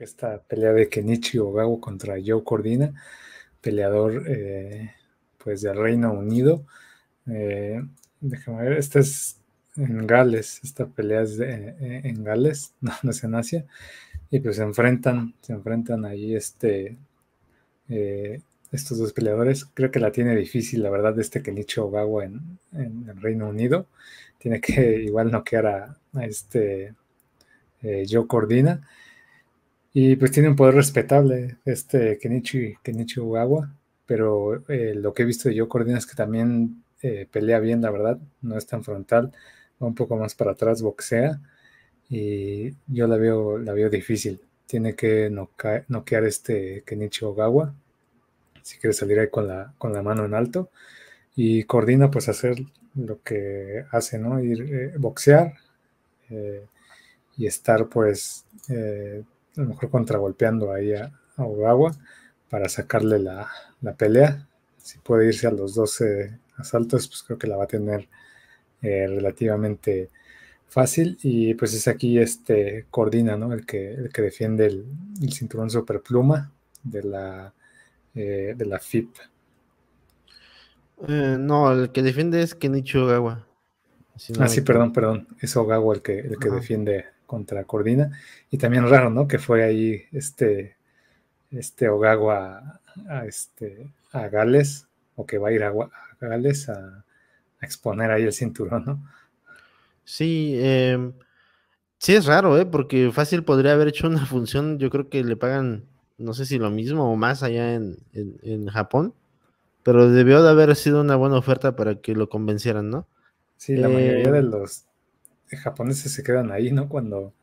esta pelea de Kenichi Ogawa contra Joe Cordina, peleador eh, pues del Reino Unido. Eh, déjame ver, esta es en Gales, esta pelea es eh, en Gales, no, es en Asia. Y pues se enfrentan, se enfrentan ahí este, eh, estos dos peleadores. Creo que la tiene difícil, la verdad, este Kenichi Ogawa en, el Reino Unido. Tiene que igual no quedar a este Joe Cordina. Y pues tiene un poder respetable este Kenichi, Kenichi Ogawa pero eh, lo que he visto de coordina Cordina es que también eh, pelea bien, la verdad, no es tan frontal, va un poco más para atrás, boxea, y yo la veo, la veo difícil. Tiene que noquear este Kenichi Ogawa, si quiere salir ahí con la, mano en alto, y Cordina pues hacer lo que hace, ¿no? Ir eh, boxear y estar pues a lo mejor contragolpeando ahí a, Ogawa para sacarle la, pelea. Si puede irse a los 12 asaltos, pues creo que la va a tener eh, relativamente fácil. Y pues es aquí este Cordina, ¿no? El que, el que defiende el, el cinturón superpluma de la, eh, de la FIP. Eh, no, el que defiende es Kenichi Ogawa. ah, sí, perdón, perdón. Es Ogawa el que, el que defiende contra Cordina. Y también raro, ¿no? Que fue ahí este, este Ogawa a, este, a Gales, o que va a ir a, Gales a, exponer ahí el cinturón, ¿no? Sí, em, sí es raro, ¿eh? Porque fácil podría haber hecho una función, yo creo que le pagan, no sé si lo mismo o más allá en, Japón, pero debió de haber sido una buena oferta para que lo convencieran, ¿no? Sí, la mayoría de em, los japoneses se quedan ahí, ¿no? Cuando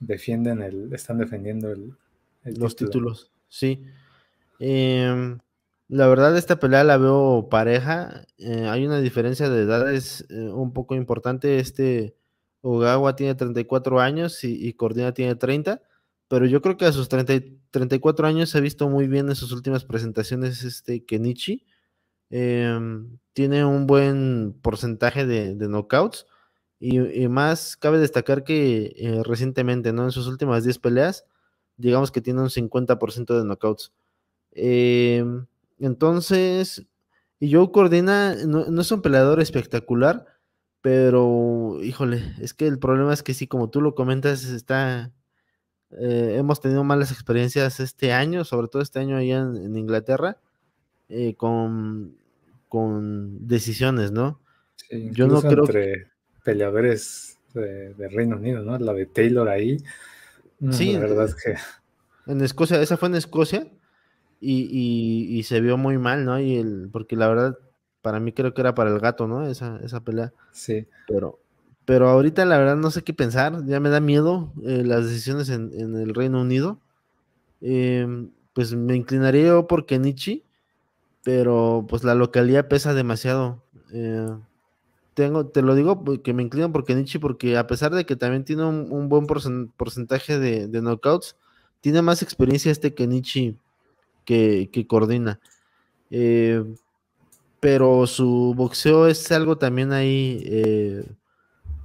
defienden el, están defendiendo el, los títulos. Sí. Em, la verdad, esta pelea la veo pareja. Eh, hay una diferencia de edades Es eh, un poco importante. Este Ogawa tiene 34 años y, Cordina tiene 30 pero yo creo que a sus 34 años se ha visto muy bien en sus últimas presentaciones este Kenichi. Em, tiene un buen porcentaje de, de, knockouts. Y, más cabe destacar que eh, recientemente, ¿no? En sus últimas 10 peleas, digamos que tiene un 50% de knockouts. Em, entonces, y Joe coordina, no, es un peleador espectacular, pero híjole, es que el problema es que sí, como tú lo comentas, está. Eh, hemos tenido malas experiencias este año, sobre todo este año allá en, Inglaterra, eh, con, con, decisiones, ¿no? Yo no creo. que peleadores de, Reino Unido, ¿no? La de Taylor ahí. Mm, sí. La verdad es que. En Escocia, esa fue en Escocia y, se vio muy mal, ¿no? Y el, porque la verdad, para mí creo que era para el gato, ¿no? Esa, esa pelea. Sí. Pero, pero ahorita la verdad no sé qué pensar, ya me da miedo eh, las decisiones en, el Reino Unido. Em, pues me inclinaría yo por Kenichi, pero pues la localidad pesa demasiado. Eh, tengo, te lo digo que me inclino por Kenichi porque a pesar de que también tiene un, buen porcentaje de, knockouts, tiene más experiencia este Kenichi que, coordina. Eh, pero su boxeo es algo también ahí, eh,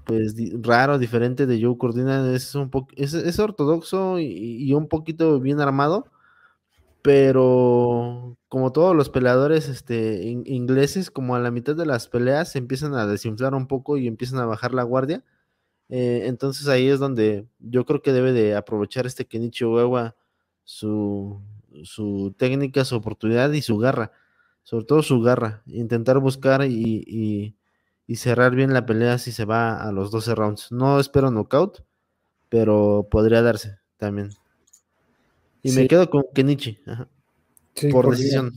pues raro, diferente de Joe Coordina, Es un poco, es, ortodoxo y, un poquito bien armado, pero como todos los peleadores este, ingleses, como a la mitad de las peleas se empiezan a desinflar un poco y empiezan a bajar la guardia. Eh, entonces ahí es donde yo creo que debe de aprovechar este Kenichi Uewa, su, su técnica, su oportunidad y su garra. Sobre todo su garra. Intentar buscar y, y, y cerrar bien la pelea si se va a los 12 rounds. No espero knockout, pero podría darse también. Y me quedo con Kenichi. Ajá. Sí, por decisión.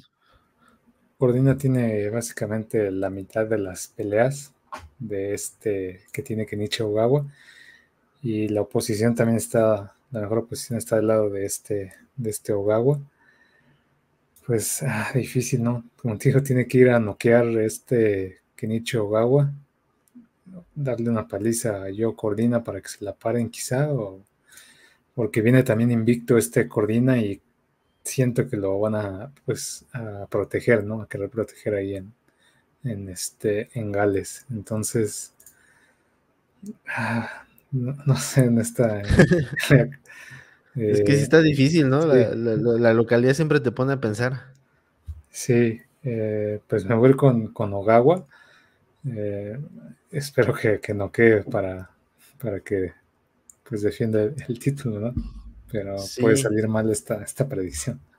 Cordina tiene básicamente la mitad de las peleas de este que tiene Kenichi Ogawa. Y la oposición también está, la mejor oposición está del lado de este, de este Ogawa. Pues ah, difícil, ¿no? Como te tiene que ir a noquear este Kenichi Ogawa. Darle una paliza a Yo Cordina para que se la paren quizá o porque viene también invicto este Cordina y siento que lo van a, pues, a proteger, ¿no? A querer proteger ahí en, en, este, en Gales. Entonces, ah, no, sé, en esta... es que sí está eh, difícil, ¿no? La, localidad siempre te pone a pensar. Sí, eh, pues me voy con, con Ogawa. Eh, espero que, que no quede para, para que pues defiende el título, ¿no? Pero puede salir mal esta, esta predicción.